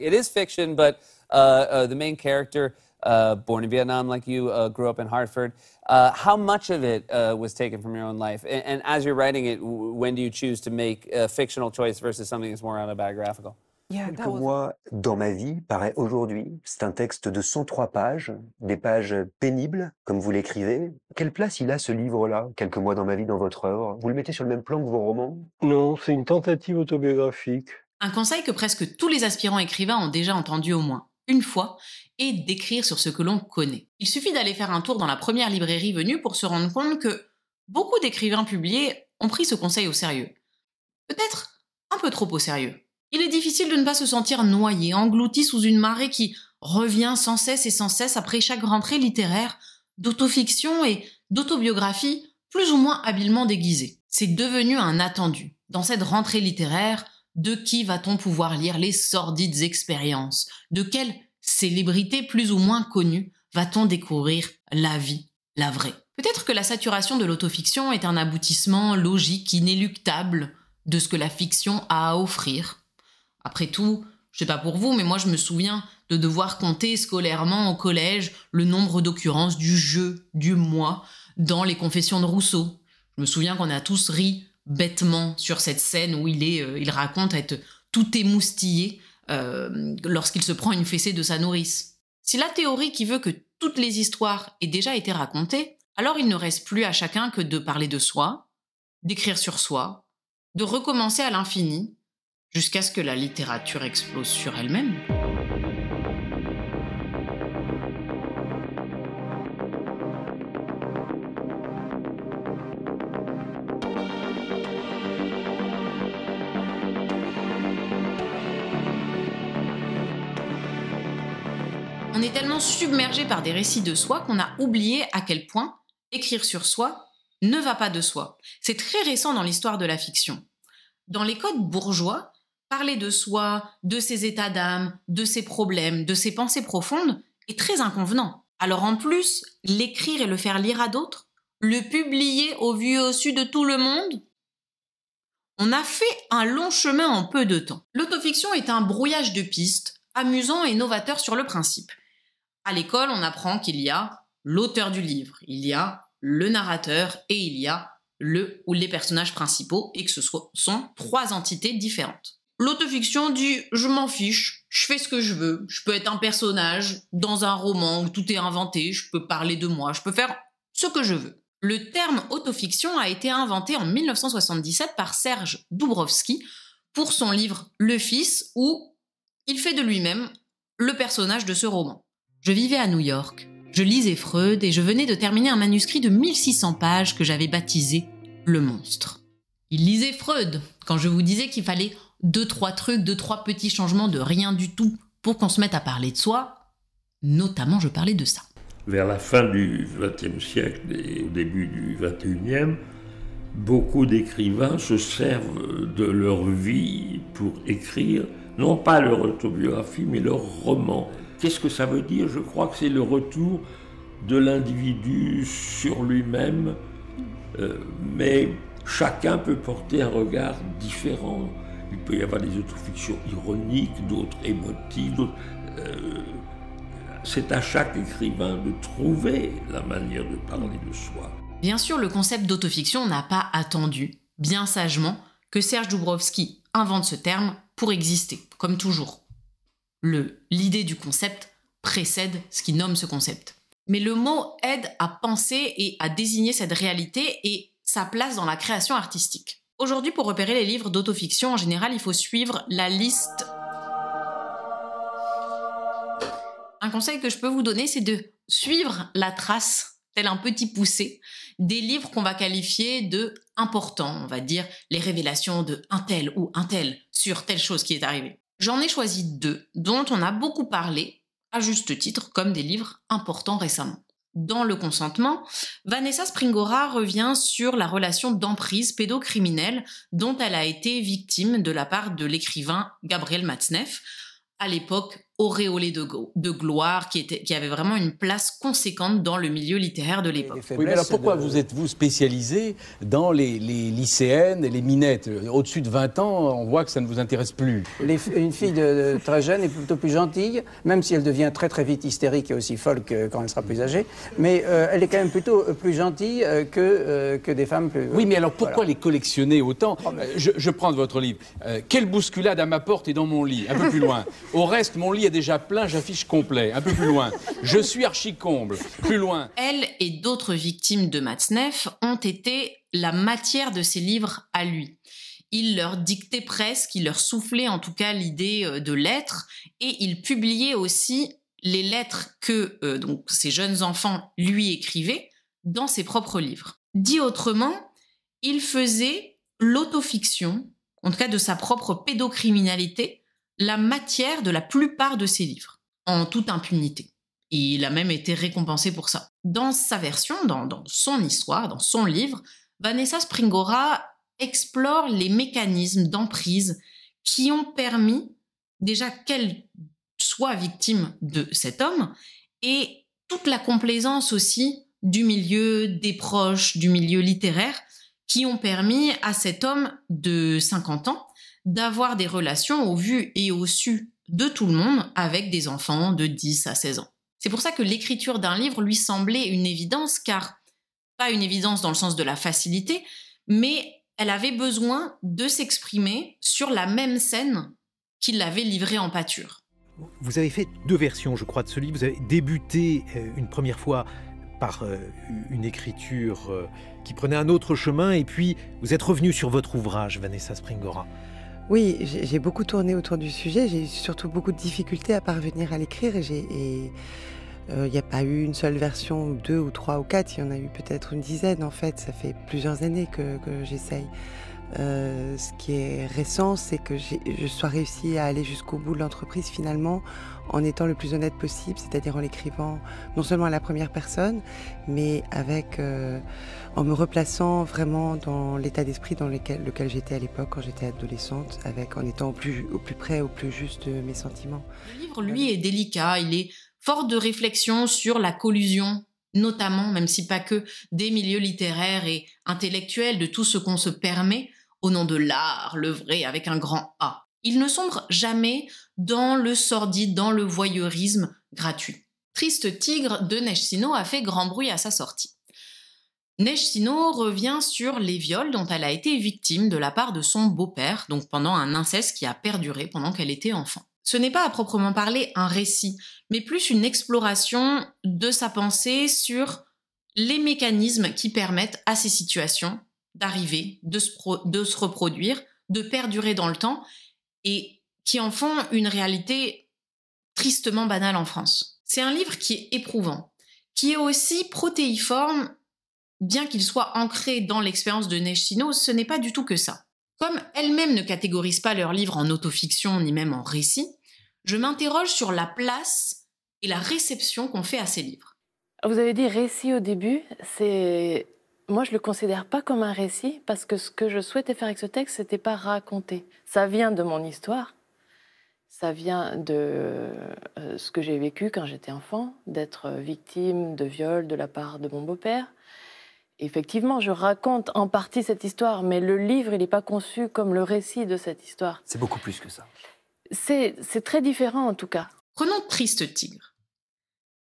It is fiction, but uh, uh, the main character, uh, born in Vietnam like you, uh, grew up in Hartford. Uh, how much of it uh, was taken from your own life? And, and as you're writing it, when do you choose to make a fictional choice versus something that's more autobiographical? Yeah, Pour moi, Dans ma vie paraît aujourd'hui. C'est un texte de 103 pages, des pages pénibles, comme vous l'écrivez. Quelle place il a ce livre-là, Quelques mois dans ma vie, dans votre œuvre Vous le mettez sur le même plan que vos romans Non, c'est une tentative autobiographique. Un conseil que presque tous les aspirants écrivains ont déjà entendu au moins une fois est d'écrire sur ce que l'on connaît. Il suffit d'aller faire un tour dans la première librairie venue pour se rendre compte que beaucoup d'écrivains publiés ont pris ce conseil au sérieux. Peut-être un peu trop au sérieux. Il est difficile de ne pas se sentir noyé, englouti sous une marée qui revient sans cesse et sans cesse après chaque rentrée littéraire d'autofiction et d'autobiographie plus ou moins habilement déguisée. C'est devenu un attendu. Dans cette rentrée littéraire, de qui va-t-on pouvoir lire les sordides expériences De quelle célébrité plus ou moins connue va-t-on découvrir la vie, la vraie Peut-être que la saturation de l'autofiction est un aboutissement logique inéluctable de ce que la fiction a à offrir. Après tout, je sais pas pour vous, mais moi je me souviens de devoir compter scolairement au collège le nombre d'occurrences du jeu, du moi dans les confessions de Rousseau. Je me souviens qu'on a tous ri bêtement sur cette scène où il est, euh, il raconte être tout émoustillé euh, lorsqu'il se prend une fessée de sa nourrice. Si la théorie qui veut que toutes les histoires aient déjà été racontées, alors il ne reste plus à chacun que de parler de soi, d'écrire sur soi, de recommencer à l'infini, jusqu'à ce que la littérature explose sur elle-même. submergé par des récits de soi qu'on a oublié à quel point écrire sur soi ne va pas de soi. C'est très récent dans l'histoire de la fiction. Dans les codes bourgeois, parler de soi, de ses états d'âme, de ses problèmes, de ses pensées profondes est très inconvenant. Alors en plus, l'écrire et le faire lire à d'autres, le publier au vu et au su de tout le monde, on a fait un long chemin en peu de temps. L'autofiction est un brouillage de pistes, amusant et novateur sur le principe. À l'école, on apprend qu'il y a l'auteur du livre, il y a le narrateur et il y a le ou les personnages principaux et que ce sont trois entités différentes. L'autofiction dit je m'en fiche, je fais ce que je veux, je peux être un personnage dans un roman où tout est inventé, je peux parler de moi, je peux faire ce que je veux. Le terme autofiction a été inventé en 1977 par Serge Dubrovsky pour son livre Le Fils où il fait de lui-même le personnage de ce roman. Je vivais à New York, je lisais Freud et je venais de terminer un manuscrit de 1600 pages que j'avais baptisé Le monstre. Il lisait Freud quand je vous disais qu'il fallait deux, trois trucs, deux, trois petits changements de rien du tout pour qu'on se mette à parler de soi. Notamment, je parlais de ça. Vers la fin du XXe siècle et au début du XXIe, beaucoup d'écrivains se servent de leur vie pour écrire non pas leur autobiographie, mais leur roman. Qu'est-ce que ça veut dire Je crois que c'est le retour de l'individu sur lui-même, euh, mais chacun peut porter un regard différent. Il peut y avoir des autofictions ironiques, d'autres émotives, euh, c'est à chaque écrivain de trouver la manière de parler de soi. Bien sûr, le concept d'autofiction n'a pas attendu, bien sagement, que Serge Dubrovski invente ce terme pour exister, comme toujours l'idée du concept précède ce qui nomme ce concept. Mais le mot aide à penser et à désigner cette réalité et sa place dans la création artistique. Aujourd'hui, pour repérer les livres d'autofiction, en général, il faut suivre la liste. Un conseil que je peux vous donner, c'est de suivre la trace, tel un petit poussé, des livres qu'on va qualifier de importants, on va dire les révélations de un tel ou un tel sur telle chose qui est arrivée. J'en ai choisi deux dont on a beaucoup parlé, à juste titre, comme des livres importants récemment. Dans Le consentement, Vanessa Springora revient sur la relation d'emprise pédocriminelle dont elle a été victime de la part de l'écrivain Gabriel Matzneff, à l'époque auréolée de, de gloire, qui, était, qui avait vraiment une place conséquente dans le milieu littéraire de l'époque. Oui, mais alors pourquoi vous êtes-vous spécialisé dans les, lycéennes et les minettes Au-dessus de 20 ans, on voit que ça ne vous intéresse plus. une fille très jeune est plutôt plus gentille, même si elle devient très très vite hystérique et aussi folle que quand elle sera plus âgée, mais euh, elle est quand même plutôt euh, plus gentille euh, que, que des femmes plus... Oui, mais alors pourquoi les collectionner autant oh, je, je, prends votre livre. quelle bousculade à ma porte et dans mon lit, un peu plus loin. Au reste, mon lit y a déjà plein, j'affiche complet. Un peu plus loin. Je suis archi-comble, Plus loin. Elle et d'autres victimes de Matzneff ont été la matière de ses livres à lui. Il leur dictait presque, il leur soufflait en tout cas l'idée euh, de lettres et il publiait aussi les lettres que euh, donc ces jeunes enfants lui écrivaient dans ses propres livres. Dit autrement, il faisait l'autofiction, en tout cas de sa propre pédocriminalité, la matière de la plupart de ses livres, en toute impunité. il a même été récompensé pour ça. Dans sa version, dans, dans son histoire, dans son livre, Vanessa Springora explore les mécanismes d'emprise qui ont permis déjà qu'elle soit victime de cet homme et toute la complaisance aussi du milieu des proches, du milieu littéraire, qui ont permis à cet homme de 50 ans d'avoir des relations au vu et au su de tout le monde avec des enfants de 10 à 16 ans. C'est pour ça que l'écriture d'un livre lui semblait une évidence, car pas une évidence dans le sens de la facilité, mais elle avait besoin de s'exprimer sur la même scène qu'il l'avait livrée en pâture. Vous avez fait deux versions, je crois, de ce livre. Vous avez débuté euh, une première fois par euh, une écriture euh, qui prenait un autre chemin, et puis vous êtes revenu sur votre ouvrage, Vanessa Springora. Oui, j'ai beaucoup tourné autour du sujet. J'ai eu surtout beaucoup de difficultés à parvenir à l'écrire. Et euh, il n'y a pas eu une seule version, deux ou trois ou quatre. Il y en a eu peut-être une dizaine en fait. Ça fait plusieurs années que j'essaye. Euh, ce qui est récent, c'est que je sois réussi à aller jusqu'au bout de l'entreprise finalement en étant le plus honnête possible, c'est-à-dire en l'écrivant non seulement à la première personne, mais avec, euh, en me replaçant vraiment dans l'état d'esprit dans lequel, lequel j'étais à l'époque quand j'étais adolescente, avec, en étant plus, au plus près, au plus juste de mes sentiments. Le livre, lui, est délicat, il est fort de réflexion sur la collusion notamment, même si pas que, des milieux littéraires et intellectuels, de tout ce qu'on se permet au nom de l'art, le vrai avec un grand A. Il ne sombre jamais dans le sordide, dans le voyeurisme gratuit. Triste Tigre de Nechino a fait grand bruit à sa sortie. Nechino revient sur les viols dont elle a été victime de la part de son beau-père, donc pendant un inceste qui a perduré pendant qu'elle était enfant. Ce n'est pas à proprement parler un récit, mais plus une exploration de sa pensée sur les mécanismes qui permettent à ces situations d'arriver, de, se reproduire, de perdurer dans le temps et qui en font une réalité tristement banale en France. C'est un livre qui est éprouvant, qui est aussi protéiforme, bien qu'il soit ancré dans l'expérience de Nechino, ce n'est pas du tout que ça. Comme elles-mêmes ne catégorisent pas leurs livres en autofiction ni même en récit, je m'interroge sur la place et la réception qu'on fait à ces livres. Vous avez dit récit au début, c'est moi, je le considère pas comme un récit parce que ce que je souhaitais faire avec ce texte, n'était pas raconter. Ça vient de mon histoire, ça vient de euh, ce que j'ai vécu quand j'étais enfant, d'être victime de viol de la part de mon beau-père. Effectivement, je raconte en partie cette histoire, mais le livre, il n'est pas conçu comme le récit de cette histoire. C'est beaucoup plus que ça. C'est très différent en tout cas. Prenons Triste Tigre.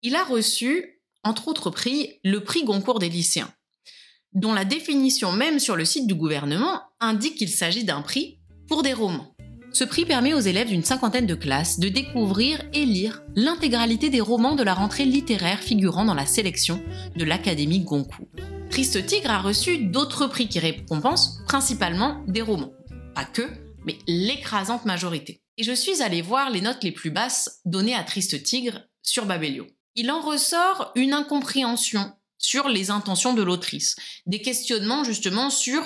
Il a reçu, entre autres prix, le prix Goncourt des lycéens dont la définition même sur le site du gouvernement indique qu'il s'agit d'un prix pour des romans. Ce prix permet aux élèves d'une cinquantaine de classes de découvrir et lire l'intégralité des romans de la rentrée littéraire figurant dans la sélection de l'Académie Goncourt. Triste Tigre a reçu d'autres prix qui récompensent principalement des romans. Pas que, mais l'écrasante majorité. Et je suis allée voir les notes les plus basses données à Triste Tigre sur Babelio. Il en ressort une incompréhension sur les intentions de l'autrice, des questionnements justement sur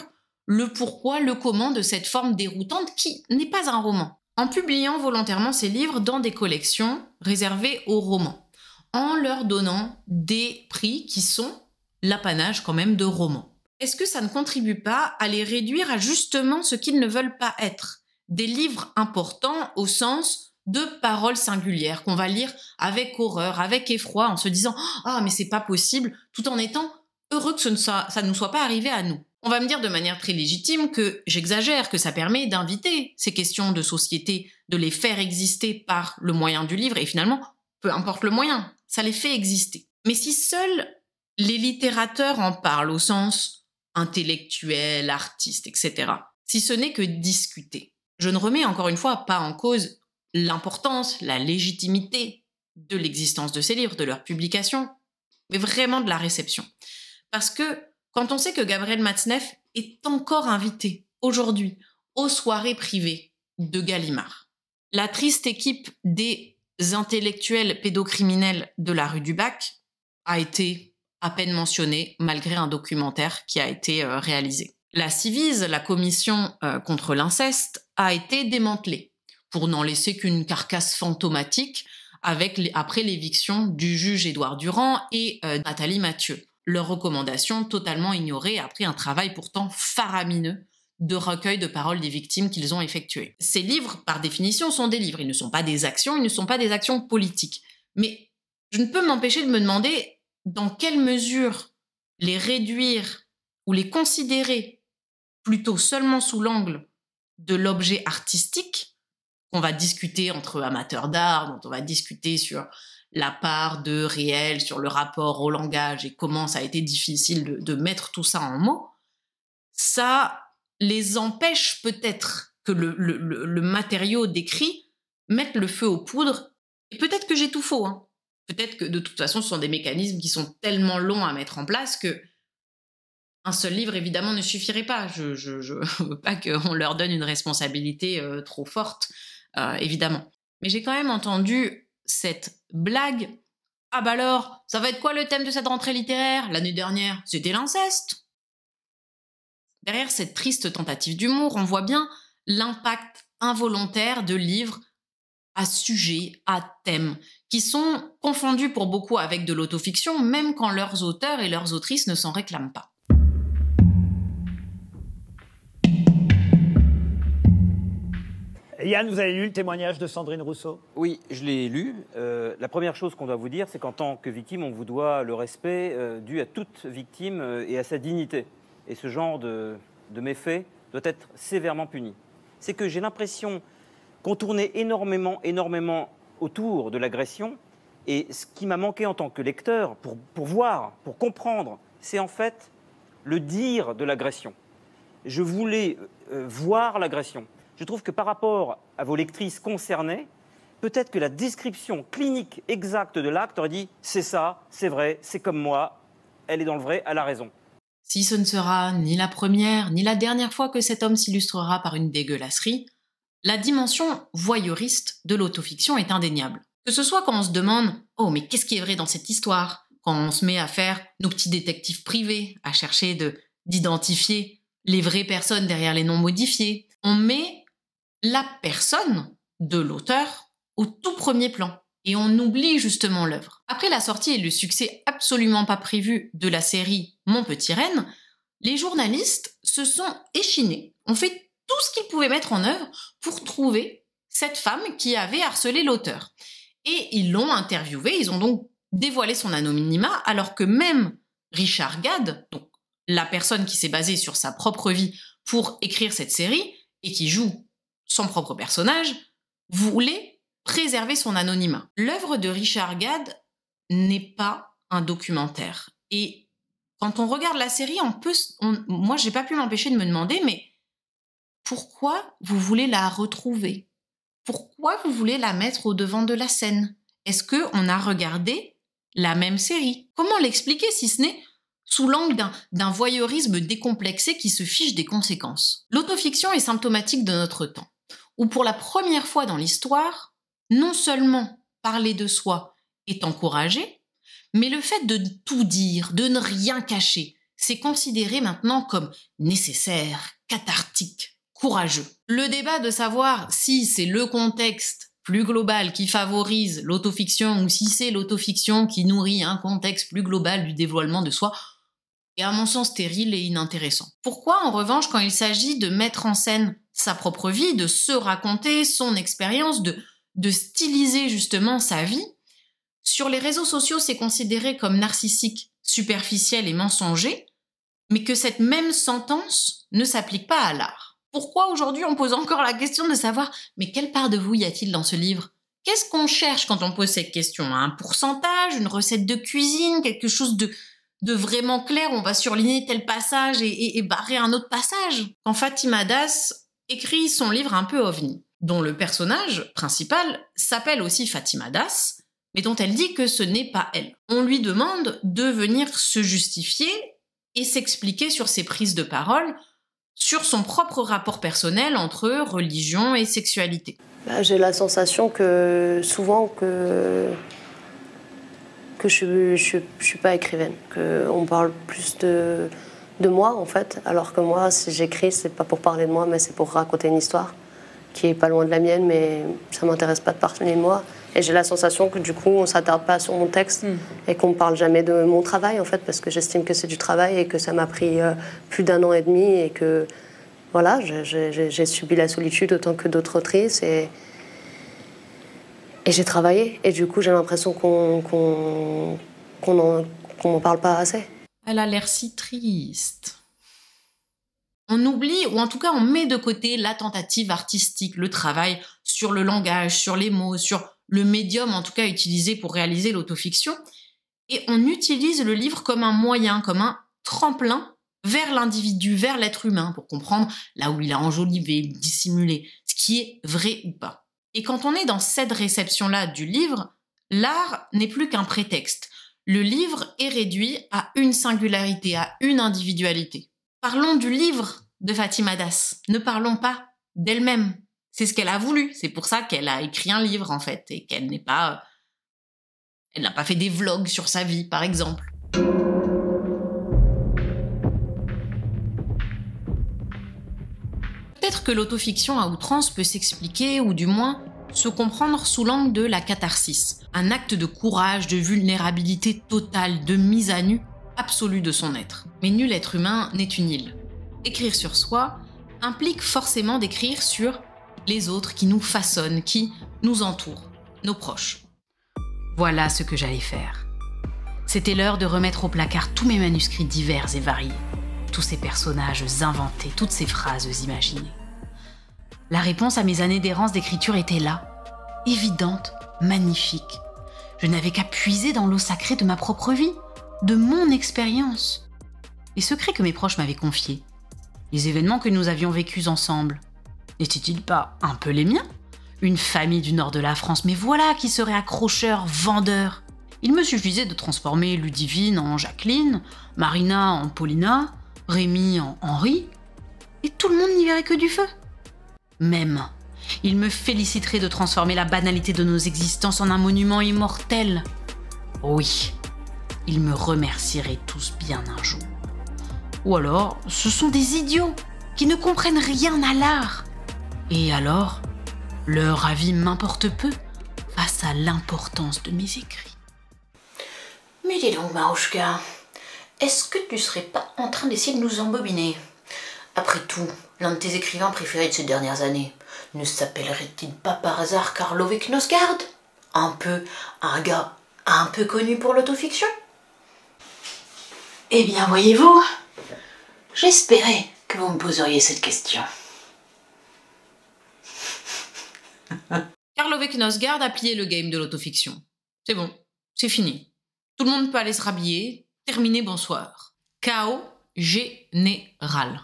le pourquoi, le comment de cette forme déroutante qui n'est pas un roman. En publiant volontairement ces livres dans des collections réservées aux romans, en leur donnant des prix qui sont l'apanage quand même de romans. Est-ce que ça ne contribue pas à les réduire à justement ce qu'ils ne veulent pas être Des livres importants au sens deux paroles singulières qu'on va lire avec horreur, avec effroi, en se disant ah mais c'est pas possible, tout en étant heureux que ça ne nous soit pas arrivé à nous. On va me dire de manière très légitime que j'exagère, que ça permet d'inviter ces questions de société, de les faire exister par le moyen du livre, et finalement, peu importe le moyen, ça les fait exister. Mais si seuls les littérateurs en parlent au sens intellectuel, artiste, etc., si ce n'est que discuter, je ne remets encore une fois pas en cause l'importance, la légitimité de l'existence de ces livres, de leur publication, mais vraiment de la réception. Parce que quand on sait que Gabriel Matzneff est encore invité aujourd'hui aux soirées privées de Gallimard, la triste équipe des intellectuels pédocriminels de la rue du Bac a été à peine mentionnée malgré un documentaire qui a été euh, réalisé. La civise, la commission euh, contre l'inceste, a été démantelée pour n'en laisser qu'une carcasse fantomatique après l'éviction du juge Édouard Durand et euh, Nathalie Mathieu. Leurs recommandations totalement ignorées après un travail pourtant faramineux de recueil de paroles des victimes qu'ils ont effectué. Ces livres, par définition, sont des livres. Ils ne sont pas des actions, ils ne sont pas des actions politiques. Mais je ne peux m'empêcher de me demander dans quelle mesure les réduire ou les considérer plutôt seulement sous l'angle de l'objet artistique qu'on va discuter entre amateurs d'art, dont on va discuter sur la part de réel, sur le rapport au langage et comment ça a été difficile de, mettre tout ça en mots, ça les empêche peut-être que le, matériau décrit mette le feu aux poudres. Et peut-être que j'ai tout faux. Hein. Peut-être que de toute façon, ce sont des mécanismes qui sont tellement longs à mettre en place que un seul livre, évidemment, ne suffirait pas. Je ne veux pas qu'on leur donne une responsabilité euh, trop forte euh, évidemment. Mais j'ai quand même entendu cette blague. Ah bah alors, ça va être quoi le thème de cette rentrée littéraire L'année dernière, c'était l'inceste. Derrière cette triste tentative d'humour, on voit bien l'impact involontaire de livres à sujet, à thème, qui sont confondus pour beaucoup avec de l'autofiction, même quand leurs auteurs et leurs autrices ne s'en réclament pas. Yann, vous avez lu le témoignage de Sandrine Rousseau Oui, je l'ai lu. Euh, la première chose qu'on doit vous dire, c'est qu'en tant que victime, on vous doit le respect euh, dû à toute victime euh, et à sa dignité. Et ce genre de, méfaits méfait doit être sévèrement puni. C'est que j'ai l'impression qu'on tournait énormément, énormément autour de l'agression. Et ce qui m'a manqué en tant que lecteur, pour voir, pour comprendre, c'est en fait le dire de l'agression. Je voulais voir l'agression je trouve que par rapport à vos lectrices concernées, peut-être que la description clinique exacte de l'acte aurait dit c'est ça, c'est vrai, c'est comme moi, elle est dans le vrai, elle a raison. Si ce ne sera ni la première ni la dernière fois que cet homme s'illustrera par une dégueulasserie, la dimension voyeuriste de l'autofiction est indéniable. Que ce soit quand on se demande Oh, mais qu'est-ce qui est vrai dans cette histoire quand on se met à faire nos petits détectives privés, à chercher d'identifier les vraies personnes derrière les noms modifiés, on met la personne de l'auteur au tout premier plan. Et on oublie justement l'œuvre. Après la sortie et le succès absolument pas prévu de la série Mon Petit Reine, les journalistes se sont échinés, ont fait tout ce qu'ils pouvaient mettre en œuvre pour trouver cette femme qui avait harcelé l'auteur. Et ils l'ont interviewée, ils ont donc dévoilé son anonymat, alors que même Richard Gad, la personne qui s'est basée sur sa propre vie pour écrire cette série et qui joue son propre personnage, voulait préserver son anonymat. L'œuvre de Richard Gad n'est pas un documentaire. Et quand on regarde la série, on peut, on, moi, j'ai pas pu m'empêcher de me demander, mais pourquoi vous voulez la retrouver Pourquoi vous voulez la mettre au devant de la scène Est-ce que on a regardé la même série Comment l'expliquer si ce n'est sous l'angle d'un voyeurisme décomplexé qui se fiche des conséquences. L'autofiction est symptomatique de notre temps où pour la première fois dans l'histoire, non seulement parler de soi est encouragé, mais le fait de tout dire, de ne rien cacher, c'est considéré maintenant comme nécessaire, cathartique, courageux. Le débat de savoir si c'est le contexte plus global qui favorise l'autofiction ou si c'est l'autofiction qui nourrit un contexte plus global du dévoilement de soi est à mon sens stérile et inintéressant. Pourquoi en revanche quand il s'agit de mettre en scène sa propre vie, de se raconter son expérience, de, de styliser justement sa vie. Sur les réseaux sociaux, c'est considéré comme narcissique, superficiel et mensonger, mais que cette même sentence ne s'applique pas à l'art. Pourquoi aujourd'hui on pose encore la question de savoir mais quelle part de vous y a-t-il dans ce livre Qu'est-ce qu'on cherche quand on pose cette question Un pourcentage, une recette de cuisine, quelque chose de, de vraiment clair, on va surligner tel passage et, barrer un autre passage. Quand Fatima Das écrit son livre un peu ovni, dont le personnage principal s'appelle aussi Fatima Das, mais dont elle dit que ce n'est pas elle. On lui demande de venir se justifier et s'expliquer sur ses prises de parole, sur son propre rapport personnel entre religion et sexualité. Bah, j'ai la sensation que souvent que que je, ne suis pas écrivaine, que on parle plus de de moi en fait. Alors que moi, si j'écris, c'est pas pour parler de moi, mais c'est pour raconter une histoire qui est pas loin de la mienne, mais ça m'intéresse pas de parler de moi. Et j'ai la sensation que du coup, on s'attarde pas sur mon texte hmm. et qu'on parle jamais de mon travail en fait, parce que j'estime que c'est du travail et que ça m'a pris euh, plus d'un an et demi et que voilà, j'ai subi la solitude autant que d'autres autrices et, j'ai travaillé. Et du coup, j'ai l'impression qu'on qu'on parle pas assez. Elle a l'air si triste. On oublie, ou en tout cas on met de côté la tentative artistique, le travail sur le langage, sur les mots, sur le médium en tout cas utilisé pour réaliser l'autofiction, et on utilise le livre comme un moyen, comme un tremplin vers l'individu, vers l'être humain, pour comprendre là où il a enjolivé, dissimulé, ce qui est vrai ou pas. Et quand on est dans cette réception-là du livre, l'art n'est plus qu'un prétexte le livre est réduit à une singularité, à une individualité. Parlons du livre de Fatima Das. Ne parlons pas d'elle-même. C'est ce qu'elle a voulu. C'est pour ça qu'elle a écrit un livre, en fait, et qu'elle n'est pas. Euh, elle n'a pas fait des vlogs sur sa vie, par exemple. Peut-être que l'autofiction à outrance peut s'expliquer, ou du moins se comprendre sous l'angle de la catharsis, un acte de courage, de vulnérabilité totale, de mise à nu absolue de son être. Mais nul être humain n'est une île. Écrire sur soi implique forcément d'écrire sur les autres qui nous façonnent, qui nous entourent, nos proches. Voilà ce que j'allais faire. C'était l'heure de remettre au placard tous mes manuscrits divers et variés, tous ces personnages inventés, toutes ces phrases imaginées. La réponse à mes années d'errance d'écriture était là, évidente, magnifique. Je n'avais qu'à puiser dans l'eau sacrée de ma propre vie, de mon expérience, les secrets que mes proches m'avaient confiés, les événements que nous avions vécus ensemble. N'étaient-ils pas un peu les miens Une famille du nord de la France, mais voilà qui serait accrocheur, vendeur. Il me suffisait de transformer Ludivine en Jacqueline, Marina en Paulina, Rémi en Henri, et tout le monde n'y verrait que du feu. Même il me féliciterait de transformer la banalité de nos existences en un monument immortel. Oui, ils me remercieraient tous bien un jour. Ou alors, ce sont des idiots qui ne comprennent rien à l'art. Et alors, leur avis m'importe peu face à l'importance de mes écrits. Mais dis donc, Marouchka, est-ce que tu serais pas en train d'essayer de nous embobiner Après tout, l'un de tes écrivains préférés de ces dernières années ne s'appellerait-il pas par hasard Carlo Nosgard Un peu un gars un peu connu pour l'autofiction Eh bien, voyez-vous, j'espérais que vous me poseriez cette question. Carlovic Nosgard a plié le game de l'autofiction. C'est bon, c'est fini. Tout le monde peut aller se rhabiller, terminé, bonsoir. Chaos général. E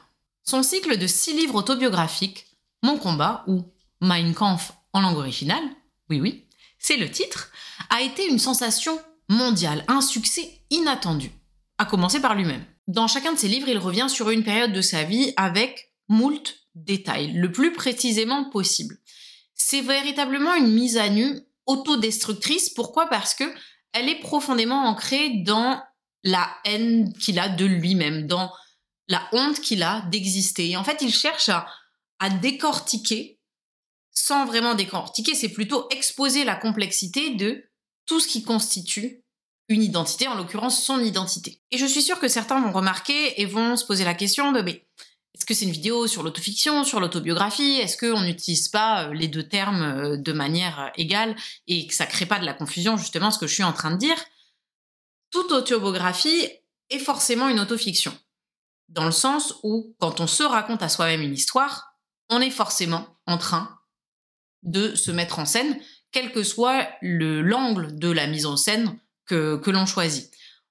Son cycle de six livres autobiographiques mon combat ou Mein Kampf en langue originale, oui oui, c'est le titre, a été une sensation mondiale, un succès inattendu, à commencer par lui-même. Dans chacun de ses livres, il revient sur une période de sa vie avec moult détails, le plus précisément possible. C'est véritablement une mise à nu autodestructrice, pourquoi Parce que elle est profondément ancrée dans la haine qu'il a de lui-même, dans la honte qu'il a d'exister. Et en fait, il cherche à à décortiquer, sans vraiment décortiquer, c'est plutôt exposer la complexité de tout ce qui constitue une identité, en l'occurrence son identité. Et je suis sûre que certains vont remarquer et vont se poser la question de mais est-ce que c'est une vidéo sur l'autofiction, sur l'autobiographie Est-ce qu'on n'utilise pas euh, les deux termes euh, de manière euh, égale et que ça ne crée pas de la confusion justement ce que je suis en train de dire Toute autobiographie est forcément une autofiction, dans le sens où quand on se raconte à soi-même une histoire, on est forcément en train de se mettre en scène, quel que soit l'angle de la mise en scène que, l'on choisit.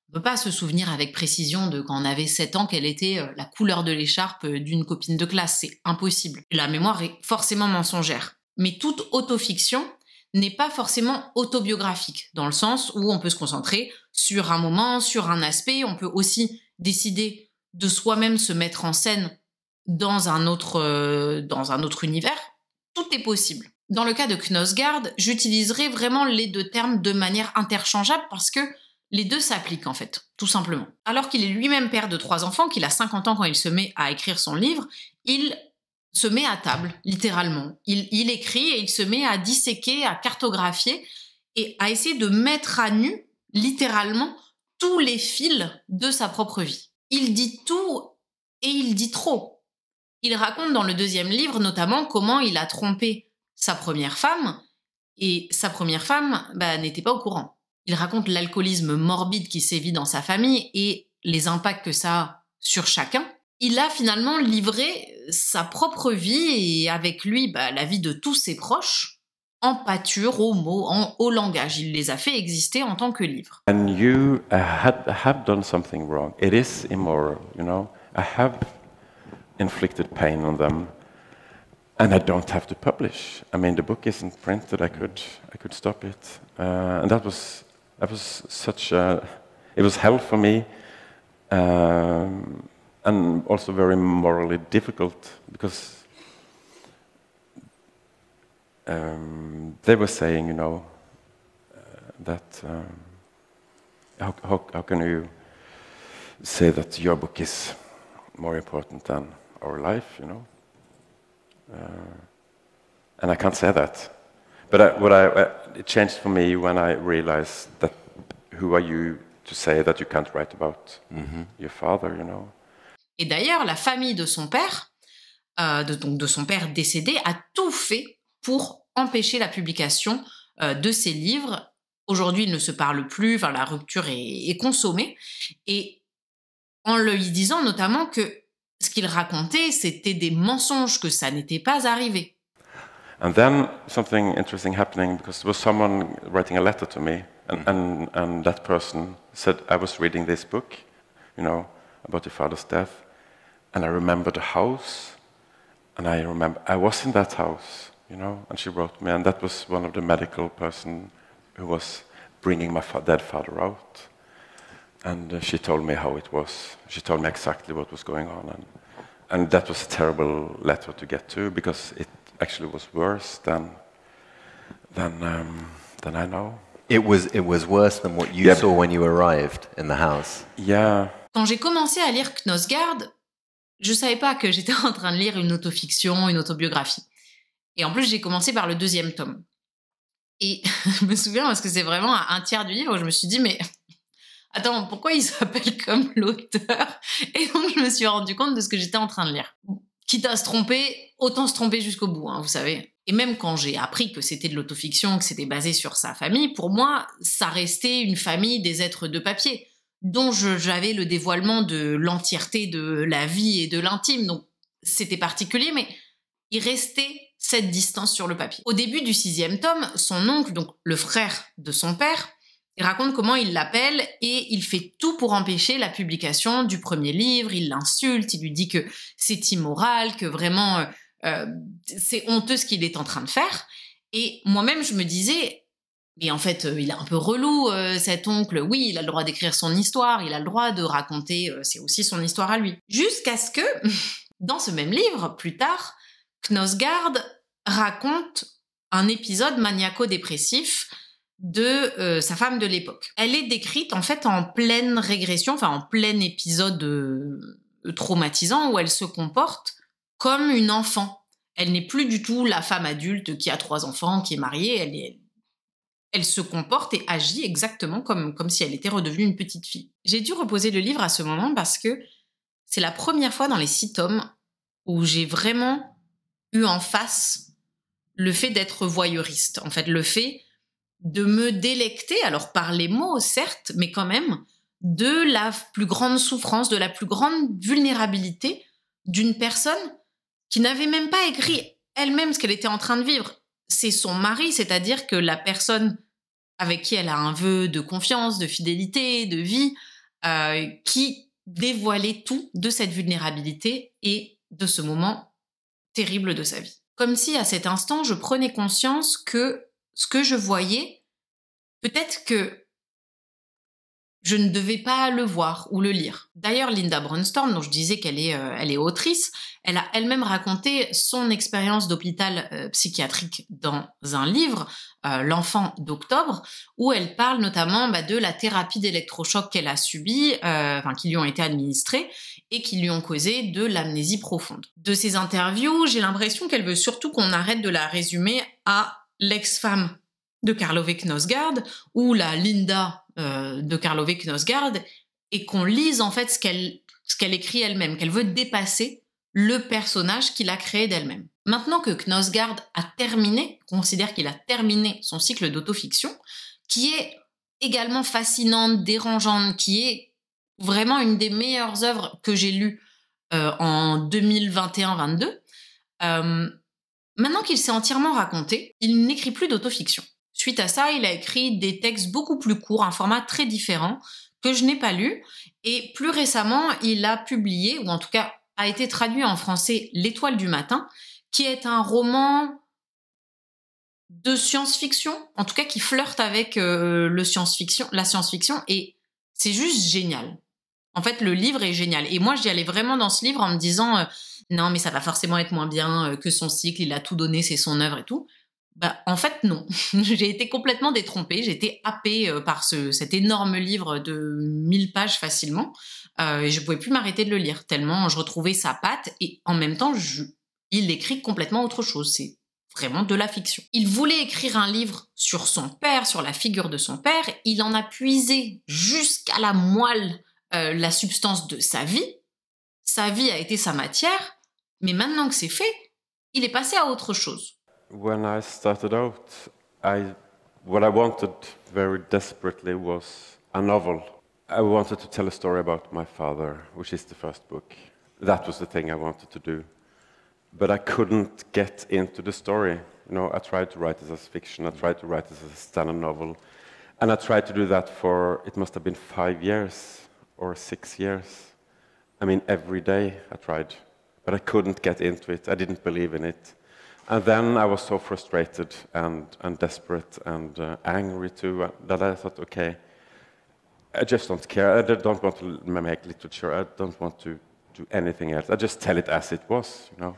On ne peut pas se souvenir avec précision de quand on avait 7 ans quelle était euh, la couleur de l'écharpe euh, d'une copine de classe, c'est impossible. La mémoire est forcément mensongère. Mais toute autofiction n'est pas forcément autobiographique, dans le sens où on peut se concentrer sur un moment, sur un aspect, on peut aussi décider de soi-même se mettre en scène dans un autre, euh, dans un autre univers, tout est possible. Dans le cas de Knosgard, j'utiliserai vraiment les deux termes de manière interchangeable parce que les deux s'appliquent en fait, tout simplement. Alors qu'il est lui-même père de trois enfants, qu'il a 50 ans quand il se met à écrire son livre, il se met à table, littéralement. Il, il écrit et il se met à disséquer, à cartographier et à essayer de mettre à nu, littéralement, tous les fils de sa propre vie. Il dit tout et il dit trop il raconte dans le deuxième livre notamment comment il a trompé sa première femme, et sa première femme bah, n'était pas au courant. Il raconte l'alcoolisme morbide qui sévit dans sa famille et les impacts que ça a sur chacun. Il a finalement livré sa propre vie et avec lui bah, la vie de tous ses proches en pâture au mot, en, au langage. Il les a fait exister en tant que livre. inflicted pain on them. And I don't have to publish. I mean, the book isn't printed. I could, I could stop it. Uh, and that was, that was such a, it was hell for me, um, and also very morally difficult because um, they were saying, you know, uh, that um, how, how, how can you say that your book is more important than our life, you know. Uh, and I can't say that. But I, what I, uh, it changed for me when I realized that who are you to say that you can't write about mm -hmm. your father, you know. Et d'ailleurs, la famille de son père, euh, de, donc de son père décédé, a tout fait pour empêcher la publication euh, de ses livres. Aujourd'hui, ils ne se parlent plus, enfin, la rupture est, est consommée. Et en lui disant notamment que ce qu'il racontait, c'était des mensonges, que ça n'était pas arrivé. And then something interesting happening because there was someone writing a letter to me, and, and, and that person said, I was reading this book, you know, about your father's death, and I remember the house, and I remember I was in that house, you know, and she wrote me, and that was one of the medical person who was bringing my fa dead father out. and uh, she told me how it was. She told me exactly what was going on, and, and that was a terrible letter to get to because it actually was worse than than um, than I know. It was it was worse than what you yeah. saw when you arrived in the house. Yeah. Quand j'ai commencé à lire Knosgard, je savais pas que j'étais en train de lire une autofiction, une autobiographie. Et en plus, j'ai commencé par le deuxième tome. Et je me souviens parce que c'est vraiment un tiers du livre où je me suis dit mais attends, pourquoi il s'appelle comme l'auteur Et donc, je me suis rendu compte de ce que j'étais en train de lire. Quitte à se tromper, autant se tromper jusqu'au bout, hein, vous savez. Et même quand j'ai appris que c'était de l'autofiction, que c'était basé sur sa famille, pour moi, ça restait une famille des êtres de papier, dont j'avais le dévoilement de l'entièreté de la vie et de l'intime. Donc, c'était particulier, mais il restait cette distance sur le papier. Au début du sixième tome, son oncle, donc le frère de son père, il raconte comment il l'appelle et il fait tout pour empêcher la publication du premier livre. Il l'insulte, il lui dit que c'est immoral, que vraiment euh, euh, c'est honteux ce qu'il est en train de faire. Et moi-même, je me disais, mais en fait, euh, il est un peu relou, cet oncle. Oui, il a le droit d'écrire son histoire, il a le droit de raconter, c'est aussi son histoire à lui. Jusqu'à ce que, dans ce même livre, plus tard, Knosgard raconte un épisode maniaco-dépressif de euh, sa femme de l'époque. Elle est décrite en fait en pleine régression, enfin en plein épisode euh, traumatisant où elle se comporte comme une enfant. Elle n'est plus du tout la femme adulte qui a trois enfants, qui est mariée, elle, elle se comporte et agit exactement comme, comme si elle était redevenue une petite fille. J'ai dû reposer le livre à ce moment parce que c'est la première fois dans les six tomes où j'ai vraiment eu en face le fait d'être voyeuriste, en fait, le fait de me délecter, alors par les mots certes, mais quand même, de la plus grande souffrance, de la plus grande vulnérabilité d'une personne qui n'avait même pas écrit elle-même ce qu'elle était en train de vivre. C'est son mari, c'est-à-dire que la personne avec qui elle a un vœu de confiance, de fidélité, de vie, euh, qui dévoilait tout de cette vulnérabilité et de ce moment terrible de sa vie. Comme si à cet instant, je prenais conscience que ce que je voyais, peut-être que je ne devais pas le voir ou le lire. D'ailleurs, Linda Brunstorm, dont je disais qu'elle est, euh, elle est autrice, elle a elle-même raconté son expérience d'hôpital euh, psychiatrique dans un livre, euh, L'enfant d'octobre, où elle parle notamment bah, de la thérapie d'électrochoc qu'elle a subie, enfin qui lui ont été administrées et qui lui ont causé de l'amnésie profonde. De ces interviews, j'ai l'impression qu'elle veut surtout qu'on arrête de la résumer à l'ex-femme de karlové Knosgard ou la Linda euh, de karlové Knosgard et qu'on lise en fait ce qu'elle ce qu'elle écrit elle-même, qu'elle veut dépasser le personnage qu'il a créé d'elle-même. Maintenant que knosgard a terminé, considère qu'il a terminé son cycle d'autofiction, qui est également fascinante, dérangeante, qui est vraiment une des meilleures œuvres que j'ai lues euh, en 2021-22. Euh, Maintenant qu'il s'est entièrement raconté, il n'écrit plus d'autofiction. Suite à ça, il a écrit des textes beaucoup plus courts, un format très différent que je n'ai pas lu. Et plus récemment, il a publié, ou en tout cas a été traduit en français L'étoile du matin, qui est un roman de science-fiction, en tout cas qui flirte avec euh, le science-fiction, la science-fiction, et c'est juste génial. En fait, le livre est génial. Et moi, j'y allais vraiment dans ce livre en me disant, euh, non, mais ça va forcément être moins bien euh, que son cycle, il a tout donné, c'est son œuvre et tout. Bah, en fait, non. j'ai été complètement détrompée, j'ai été happée euh, par cet énorme livre de 1000 pages facilement, euh, et je pouvais plus m'arrêter de le lire, tellement je retrouvais sa patte, et en même temps, il écrit complètement autre chose. C'est vraiment de la fiction. Il voulait écrire un livre sur son père, sur la figure de son père, il en a puisé jusqu'à la moelle la substance de sa vie, sa vie a été sa matière, mais maintenant que c'est fait, il est passé à autre chose. When I started out, I what I wanted very desperately was a novel. I wanted to tell a story about my father, which is the first book. That was the thing I wanted to do. But I couldn't get into the story. You know, I tried to write it as fiction, I tried to write it as a standard novel. And I tried to do that for, it must have been five years or six years. I mean, every day I tried. but I couldn't get into it. I didn't believe in it. And then I was so frustrated and, and desperate and uh, angry too uh, that I thought, okay, I just don't care. I don't want to make literature. I don't want to do anything else. I just tell it as it was, you know.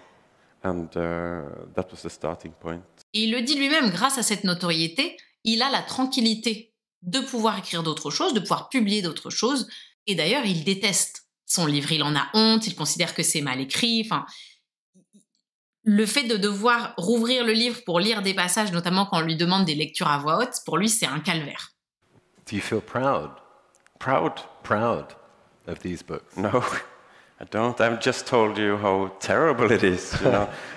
And uh, that was the starting point. il le dit lui-même, grâce à cette notoriété, il a la tranquillité de pouvoir écrire d'autres choses, de pouvoir publier d'autres choses. Et d'ailleurs, il déteste son livre, il en a honte, il considère que c'est mal écrit. Enfin, le fait de devoir rouvrir le livre pour lire des passages, notamment quand on lui demande des lectures à voix haute, pour lui, c'est un calvaire. Do you feel proud? Proud? Proud of these books? No, I don't. I've just told you how terrible it is,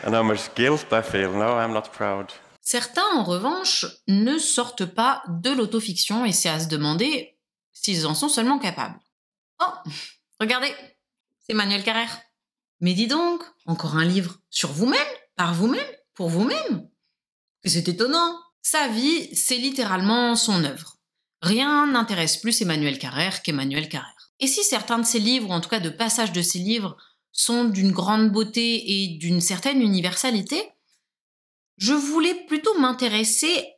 and how much guilt I feel. No, I'm not proud. Certains, en revanche, ne sortent pas de l'autofiction et c'est à se demander s'ils en sont seulement capables. Oh, Regardez, c'est Manuel Carrère. Mais dis donc, encore un livre sur vous-même, par vous-même, pour vous-même. C'est étonnant. Sa vie, c'est littéralement son œuvre. Rien n'intéresse plus Emmanuel Carrère qu'Emmanuel Carrère. Et si certains de ses livres, ou en tout cas de passages de ses livres, sont d'une grande beauté et d'une certaine universalité, je voulais plutôt m'intéresser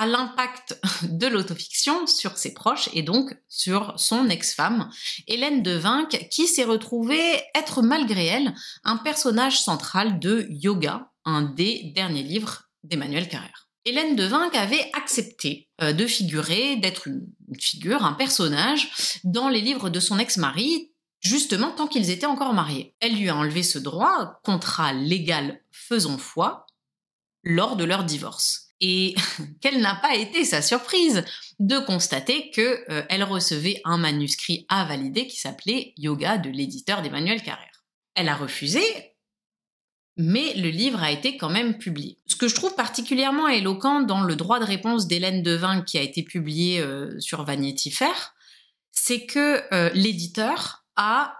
à l'impact de l'autofiction sur ses proches et donc sur son ex-femme, Hélène de qui s'est retrouvée être malgré elle un personnage central de Yoga, un des derniers livres d'Emmanuel Carrère. Hélène de avait accepté euh, de figurer, d'être une figure, un personnage, dans les livres de son ex-mari, justement tant qu'ils étaient encore mariés. Elle lui a enlevé ce droit, contrat légal faisant foi, lors de leur divorce. Et quelle n'a pas été sa surprise de constater qu'elle euh, recevait un manuscrit à valider qui s'appelait Yoga de l'éditeur d'Emmanuel Carrère. Elle a refusé, mais le livre a été quand même publié. Ce que je trouve particulièrement éloquent dans le droit de réponse d'Hélène Devin qui a été publié euh, sur Vanity Fair, c'est que euh, l'éditeur a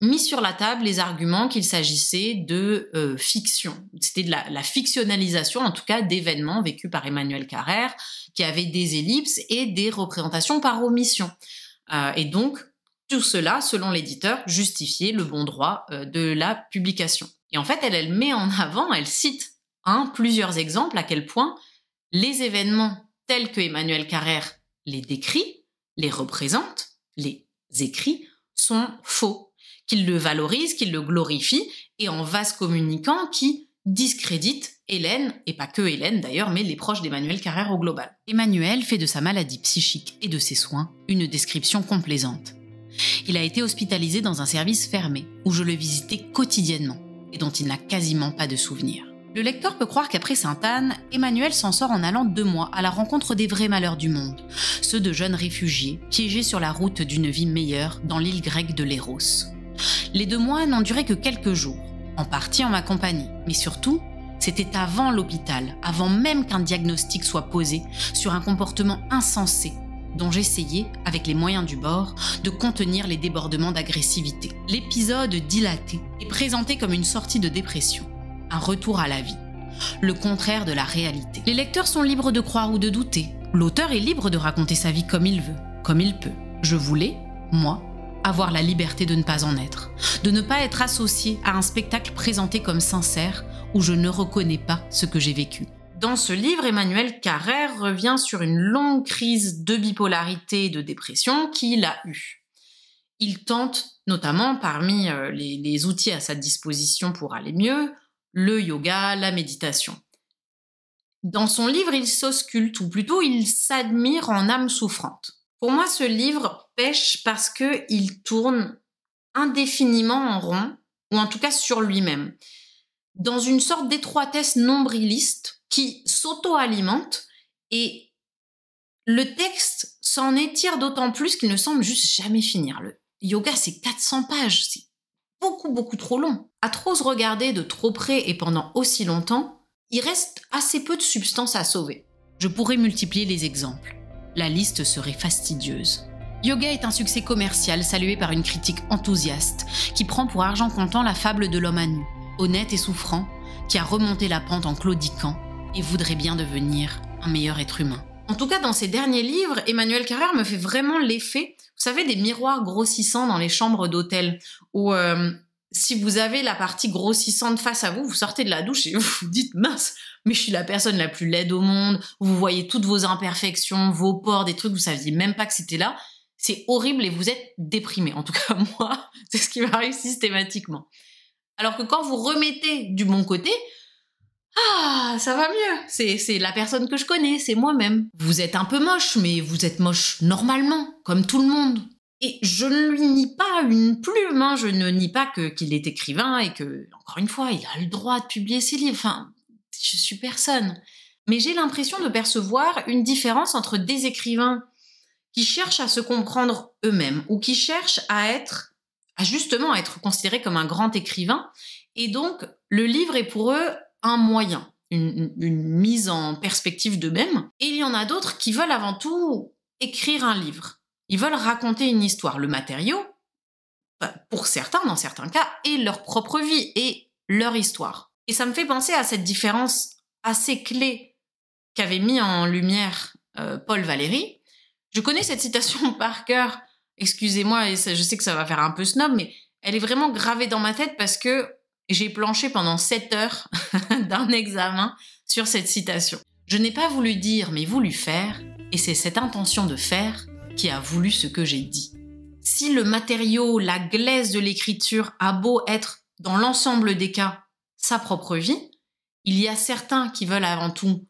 mis sur la table les arguments qu'il s'agissait de euh, fiction. C'était de la, la, fictionnalisation, en tout cas, d'événements vécus par Emmanuel Carrère, qui avaient des ellipses et des représentations par omission. Euh, et donc, tout cela, selon l'éditeur, justifiait le bon droit euh, de la publication. Et en fait, elle, elle met en avant, elle cite hein, plusieurs exemples à quel point les événements tels que Emmanuel Carrère les décrit, les représente, les écrit, sont faux qu'il le valorise, qu'il le glorifie, et en vase communicant qui discrédite Hélène, et pas que Hélène d'ailleurs, mais les proches d'Emmanuel Carrère au global. Emmanuel fait de sa maladie psychique et de ses soins une description complaisante. Il a été hospitalisé dans un service fermé, où je le visitais quotidiennement, et dont il n'a quasiment pas de souvenirs. Le lecteur peut croire qu'après Sainte-Anne, Emmanuel s'en sort en allant deux mois à la rencontre des vrais malheurs du monde, ceux de jeunes réfugiés piégés sur la route d'une vie meilleure dans l'île grecque de l'Héros. Les deux mois n'ont duré que quelques jours, en partie en ma compagnie, mais surtout, c'était avant l'hôpital, avant même qu'un diagnostic soit posé sur un comportement insensé dont j'essayais, avec les moyens du bord, de contenir les débordements d'agressivité. L'épisode dilaté est présenté comme une sortie de dépression, un retour à la vie, le contraire de la réalité. Les lecteurs sont libres de croire ou de douter. L'auteur est libre de raconter sa vie comme il veut, comme il peut. Je voulais, moi, avoir la liberté de ne pas en être, de ne pas être associé à un spectacle présenté comme sincère où je ne reconnais pas ce que j'ai vécu. Dans ce livre, Emmanuel Carrère revient sur une longue crise de bipolarité et de dépression qu'il a eue. Il tente, notamment parmi euh, les, outils à sa disposition pour aller mieux, le yoga, la méditation. Dans son livre, il s'ausculte, ou plutôt il s'admire en âme souffrante. Pour moi, ce livre pêche parce qu'il tourne indéfiniment en rond, ou en tout cas sur lui-même, dans une sorte d'étroitesse nombriliste qui s'auto-alimente et le texte s'en étire d'autant plus qu'il ne semble juste jamais finir. Le yoga, c'est 400 pages, c'est beaucoup, beaucoup trop long. À trop se regarder de trop près et pendant aussi longtemps, il reste assez peu de substance à sauver. Je pourrais multiplier les exemples. La liste serait fastidieuse. Yoga est un succès commercial salué par une critique enthousiaste qui prend pour argent comptant la fable de l'homme à nu, honnête et souffrant, qui a remonté la pente en claudiquant et voudrait bien devenir un meilleur être humain. En tout cas, dans ses derniers livres, Emmanuel Carrère me fait vraiment l'effet, vous savez, des miroirs grossissants dans les chambres d'hôtel, où euh, si vous avez la partie grossissante face à vous, vous sortez de la douche et vous vous dites mince, mais je suis la personne la plus laide au monde. Vous voyez toutes vos imperfections, vos pores, des trucs, vous saviez même pas que c'était là. C'est horrible et vous êtes déprimé. En tout cas, moi, c'est ce qui m'arrive systématiquement. Alors que quand vous remettez du bon côté, ah, ça va mieux. C'est la personne que je connais, c'est moi-même. Vous êtes un peu moche, mais vous êtes moche normalement, comme tout le monde. Et je ne lui nie pas une plume, hein, je ne nie pas qu'il est écrivain et que, encore une fois, il a le droit de publier ses livres. Enfin, je suis personne. Mais j'ai l'impression de percevoir une différence entre des écrivains qui cherchent à se comprendre eux-mêmes ou qui cherchent à être, à justement être considérés comme un grand écrivain. Et donc, le livre est pour eux un moyen, une mise en perspective d'eux-mêmes. Et il y en a d'autres qui veulent avant tout écrire un livre ils veulent raconter une histoire. Le matériau, bah, pour certains, dans certains cas, est leur propre vie et leur histoire. Et ça me fait penser à cette différence assez clé qu'avait mis en lumière euh, Paul Valéry. Je connais cette citation par cœur, excusez-moi, et je sais que ça va faire un peu snob, mais elle est vraiment gravée dans ma tête parce que j'ai planché pendant 7 heures d'un examen sur cette citation. Je n'ai pas voulu dire, mais voulu faire, et c'est cette intention de faire a voulu ce que j'ai dit. Si le matériau, la glaise de l'écriture a beau être, dans l'ensemble des cas, sa propre vie, il y a certains qui veulent avant tout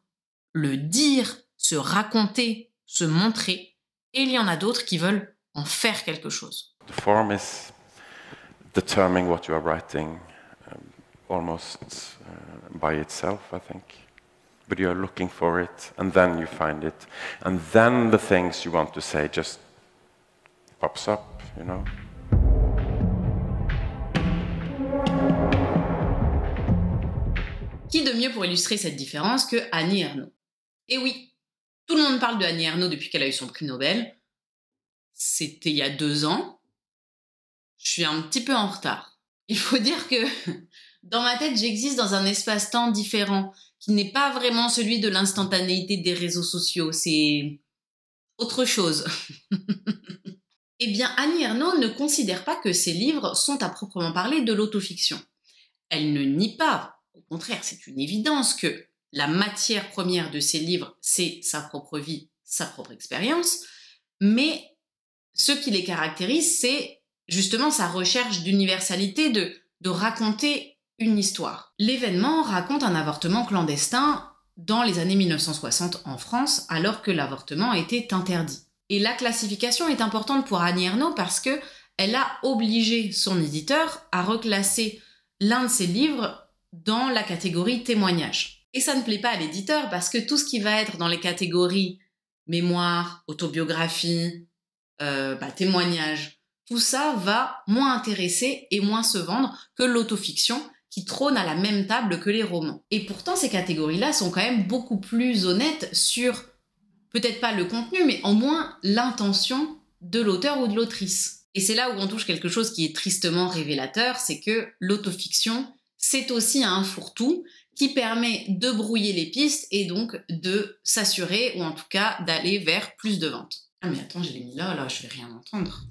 le dire, se raconter, se montrer, et il y en a d'autres qui veulent en faire quelque chose. The form is determining what you are writing um, almost uh, by itself, I think but you're looking for it, and then you find it. And then the things you want to say just pops up, Qui de mieux pour illustrer cette différence que Annie Ernaux Eh oui, tout le monde parle de Annie Ernaux depuis qu'elle a eu son prix Nobel. C'était il y a deux ans. Je suis un petit peu en retard. Il faut dire que dans ma tête, j'existe dans un espace-temps différent n'est pas vraiment celui de l'instantanéité des réseaux sociaux, c'est autre chose. Et eh bien, Annie Ernaux ne considère pas que ses livres sont à proprement parler de l'autofiction. Elle ne nie pas, au contraire, c'est une évidence que la matière première de ses livres, c'est sa propre vie, sa propre expérience, mais ce qui les caractérise, c'est justement sa recherche d'universalité, de, de raconter une histoire. L'événement raconte un avortement clandestin dans les années 1960 en France, alors que l'avortement était interdit. Et la classification est importante pour Annie Ernaux parce que elle a obligé son éditeur à reclasser l'un de ses livres dans la catégorie témoignage. Et ça ne plaît pas à l'éditeur parce que tout ce qui va être dans les catégories mémoire, autobiographie, euh, bah, témoignage, tout ça va moins intéresser et moins se vendre que l'autofiction qui trônent à la même table que les romans. Et pourtant, ces catégories-là sont quand même beaucoup plus honnêtes sur, peut-être pas le contenu, mais en moins l'intention de l'auteur ou de l'autrice. Et c'est là où on touche quelque chose qui est tristement révélateur, c'est que l'autofiction, c'est aussi un fourre-tout qui permet de brouiller les pistes et donc de s'assurer, ou en tout cas d'aller vers plus de ventes. Ah mais attends, je l'ai mis là, là, je vais rien entendre.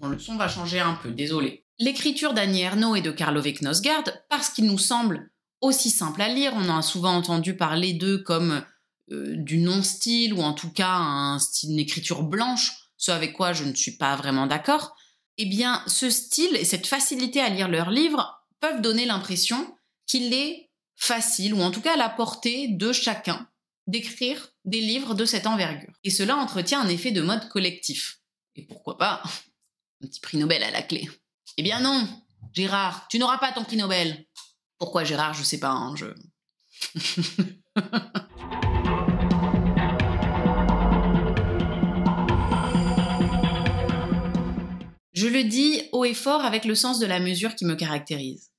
Bon, le son va changer un peu, désolé. L'écriture d'Annie Ernaux et de Karlovic Nosgard, parce qu'il nous semble aussi simple à lire, on en a souvent entendu parler d'eux comme euh, du non-style ou en tout cas un style, une écriture blanche, ce avec quoi je ne suis pas vraiment d'accord, eh bien ce style et cette facilité à lire leurs livres peuvent donner l'impression qu'il est facile ou en tout cas à la portée de chacun d'écrire des livres de cette envergure. Et cela entretient un effet de mode collectif. Et pourquoi pas un petit prix Nobel à la clé. Eh bien non, Gérard, tu n'auras pas ton prix Nobel. Pourquoi Gérard, je sais pas, hein, je... je le dis haut et fort avec le sens de la mesure qui me caractérise.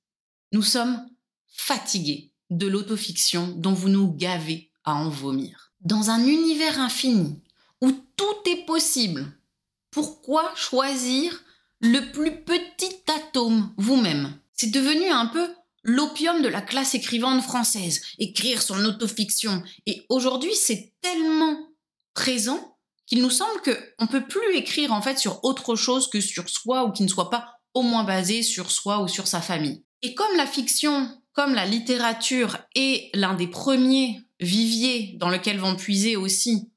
Nous sommes fatigués de l'autofiction dont vous nous gavez à en vomir. Dans un univers infini où tout est possible, pourquoi choisir le plus petit atome vous-même. C'est devenu un peu l'opium de la classe écrivante française, écrire son autofiction. Et aujourd'hui, c'est tellement présent qu'il nous semble qu'on ne peut plus écrire en fait sur autre chose que sur soi ou qui ne soit pas au moins basé sur soi ou sur sa famille. Et comme la fiction, comme la littérature est l'un des premiers viviers dans lequel vont puiser aussi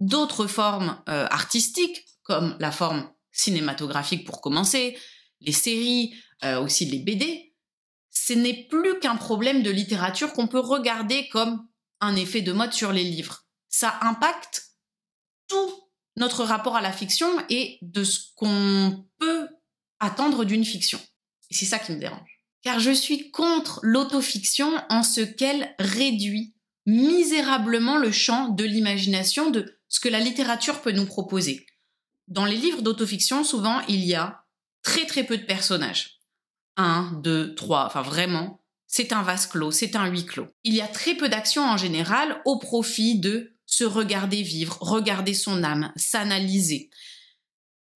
d'autres formes euh, artistiques, comme la forme cinématographique pour commencer, les séries, euh, aussi les BD, ce n'est plus qu'un problème de littérature qu'on peut regarder comme un effet de mode sur les livres. Ça impacte tout notre rapport à la fiction et de ce qu'on peut attendre d'une fiction. Et c'est ça qui me dérange. Car je suis contre l'autofiction en ce qu'elle réduit misérablement le champ de l'imagination de ce que la littérature peut nous proposer. Dans les livres d'autofiction, souvent, il y a très très peu de personnages. Un, deux, trois, enfin vraiment, c'est un vase clos, c'est un huis clos. Il y a très peu d'actions en général au profit de se regarder vivre, regarder son âme, s'analyser.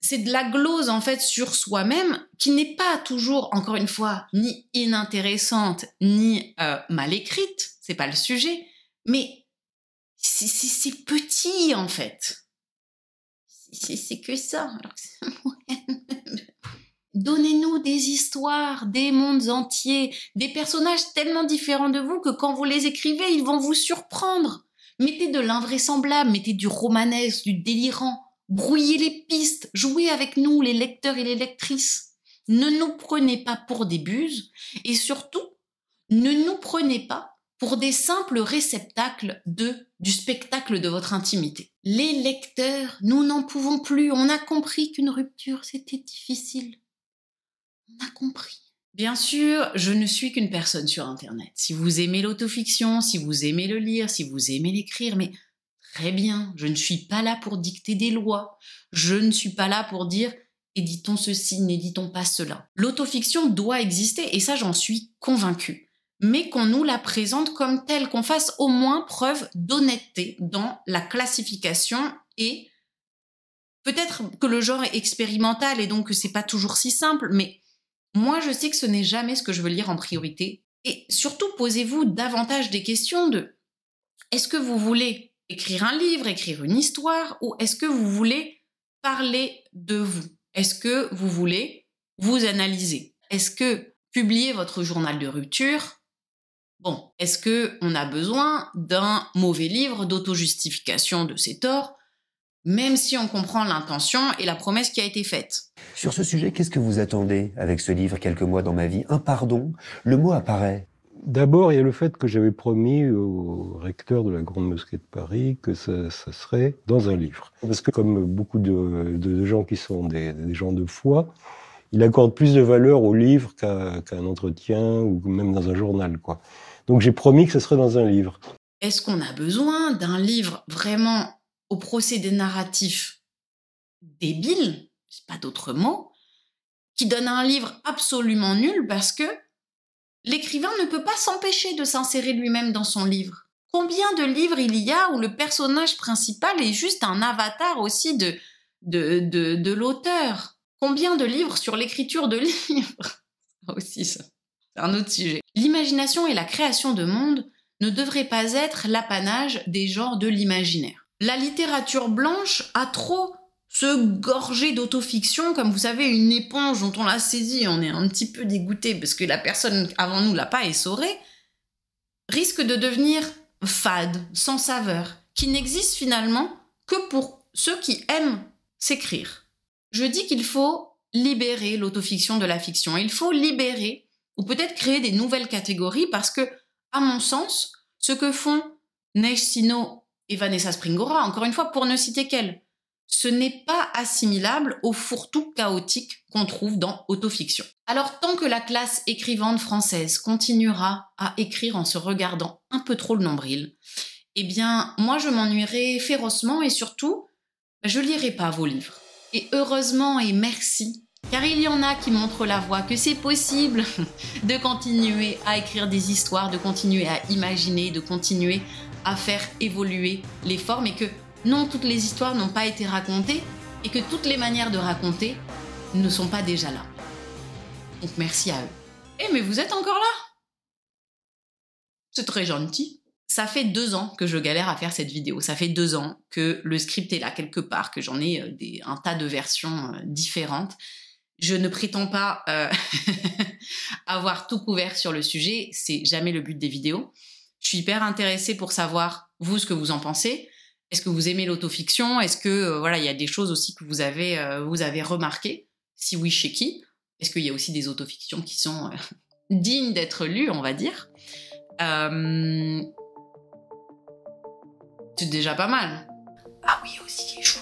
C'est de la glose en fait sur soi-même qui n'est pas toujours, encore une fois, ni inintéressante, ni euh, mal écrite, c'est pas le sujet, mais c'est petit en fait c'est que ça. Donnez-nous des histoires, des mondes entiers, des personnages tellement différents de vous que quand vous les écrivez, ils vont vous surprendre. Mettez de l'invraisemblable, mettez du romanesque, du délirant. Brouillez les pistes, jouez avec nous, les lecteurs et les lectrices. Ne nous prenez pas pour des buses et surtout, ne nous prenez pas pour des simples réceptacles de du spectacle de votre intimité. Les lecteurs, nous n'en pouvons plus, on a compris qu'une rupture, c'était difficile. On a compris. Bien sûr, je ne suis qu'une personne sur Internet. Si vous aimez l'autofiction, si vous aimez le lire, si vous aimez l'écrire, mais très bien, je ne suis pas là pour dicter des lois. Je ne suis pas là pour dire éditons ceci, n'éditons pas cela. L'autofiction doit exister et ça j'en suis convaincue mais qu'on nous la présente comme telle, qu'on fasse au moins preuve d'honnêteté dans la classification et peut-être que le genre est expérimental et donc que c'est pas toujours si simple, mais moi je sais que ce n'est jamais ce que je veux lire en priorité. Et surtout, posez-vous davantage des questions de est-ce que vous voulez écrire un livre, écrire une histoire, ou est-ce que vous voulez parler de vous Est-ce que vous voulez vous analyser Est-ce que publier votre journal de rupture, Bon, est-ce que on a besoin d'un mauvais livre d'auto-justification de ses torts, même si on comprend l'intention et la promesse qui a été faite Sur ce sujet, qu'est-ce que vous attendez avec ce livre Quelques mois dans ma vie, un pardon, le mot apparaît. D'abord, il y a le fait que j'avais promis au recteur de la Grande Mosquée de Paris que ça, serait dans un livre. Parce que comme beaucoup de, gens qui sont des, gens de foi, il accorde plus de valeur au livre qu'à un entretien ou même dans un journal. quoi. Donc j'ai promis que ce serait dans un livre. Est-ce qu'on a besoin d'un livre vraiment au procédé narratif débile, pas d'autre mot, qui donne un livre absolument nul parce que l'écrivain ne peut pas s'empêcher de s'insérer lui-même dans son livre Combien de livres il y a où le personnage principal est juste un avatar aussi de, de, de, de l'auteur Combien de livres sur l'écriture de livres aussi ça un autre sujet. L'imagination et la création de monde ne devraient pas être l'apanage des genres de l'imaginaire. La littérature blanche a trop se gorger d'autofiction, comme vous savez, une éponge dont on l'a saisie, on est un petit peu dégoûté parce que la personne avant nous l'a pas essorée, risque de devenir fade, sans saveur, qui n'existe finalement que pour ceux qui aiment s'écrire. Je dis qu'il faut libérer l'autofiction de la fiction, il faut libérer ou peut-être créer des nouvelles catégories parce que, à mon sens, ce que font Neige Sino et Vanessa Springora, encore une fois, pour ne citer qu'elles, ce n'est pas assimilable au fourre-tout chaotique qu'on trouve dans autofiction. Alors tant que la classe écrivante française continuera à écrire en se regardant un peu trop le nombril, eh bien moi je m'ennuierai férocement et surtout, je lirai pas vos livres. Et heureusement et merci car il y en a qui montrent la voie, que c'est possible de continuer à écrire des histoires, de continuer à imaginer, de continuer à faire évoluer les formes et que non, toutes les histoires n'ont pas été racontées et que toutes les manières de raconter ne sont pas déjà là. Donc merci à eux. Eh mais vous êtes encore là C'est très gentil. Ça fait deux ans que je galère à faire cette vidéo. Ça fait deux ans que le script est là quelque part, que j'en ai euh, un tas de versions euh, différentes. Je ne prétends pas euh, avoir tout couvert sur le sujet, c'est jamais le but des vidéos. Je suis hyper intéressée pour savoir, vous, ce que vous en pensez. Est-ce que vous aimez l'autofiction Est-ce que, euh, voilà, il y a des choses aussi que vous avez, euh, vous avez remarquées Si oui, chez qui Est-ce qu'il y a aussi des autofictions qui sont dignes d'être lues, on va dire C'est déjà pas mal. Ah oui, aussi, je